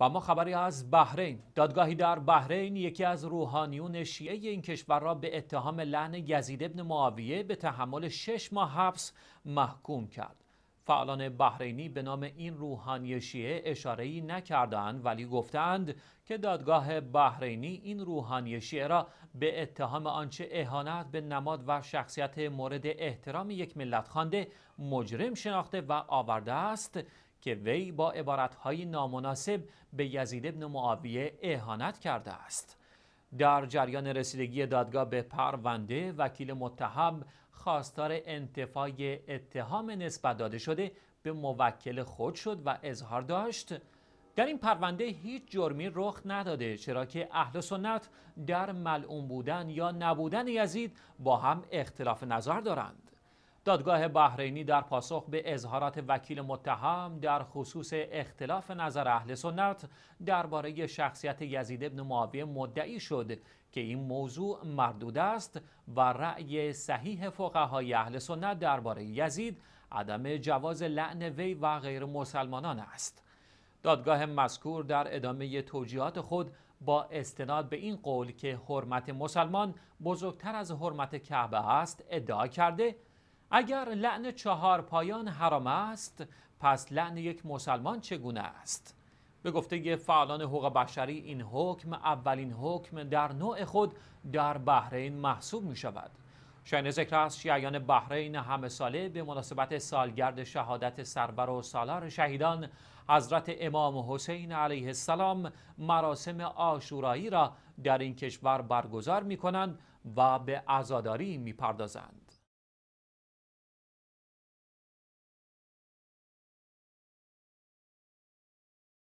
و ما خبری از بحرین دادگاهی در بحرین یکی از روحانیون شیعه این کشور را به اتهام لعن یزید ابن معاویه به تحمل شش ماه حبس محکوم کرد فعالان بحرینی به نام این روحانی شیعه اشارهی نکردند ولی گفتند که دادگاه بحرینی این روحانی شیعه را به اتهام آنچه اهانت به نماد و شخصیت مورد احترام یک ملت خوانده مجرم شناخته و آورده است که وی با عبارتهای نامناسب به یزید ابن معاویه اهانت کرده است در جریان رسیدگی دادگاه به پرونده وکیل متهم خواستار انتفای اتهام نسبت داده شده به موکل خود شد و اظهار داشت در این پرونده هیچ جرمی رخ نداده چرا که اهل سنت در ملعون بودن یا نبودن یزید با هم اختلاف نظر دارند دادگاه بحرینی در پاسخ به اظهارات وکیل متهم در خصوص اختلاف نظر اهل سنت درباره شخصیت یزید ابن معاویه مدعی شد که این موضوع مردود است و رأی صحیح فقهای اهل سنت درباره یزید عدم جواز لعن وی و غیر مسلمانان است دادگاه مذکور در ادامه توجیهات خود با استناد به این قول که حرمت مسلمان بزرگتر از حرمت کعبه است ادعا کرده اگر لعن چهار پایان حرام است پس لعن یک مسلمان چگونه است؟ به گفته فعالان حقوق بشری این حکم اولین حکم در نوع خود در بحرین محسوب می شود شاین ذکر است شیعیان بحرین همه ساله به مناسبت سالگرد شهادت سربر و سالار شهیدان حضرت امام حسین علیه السلام مراسم آشورایی را در این کشور برگزار می کنند و به عزاداری می پردازند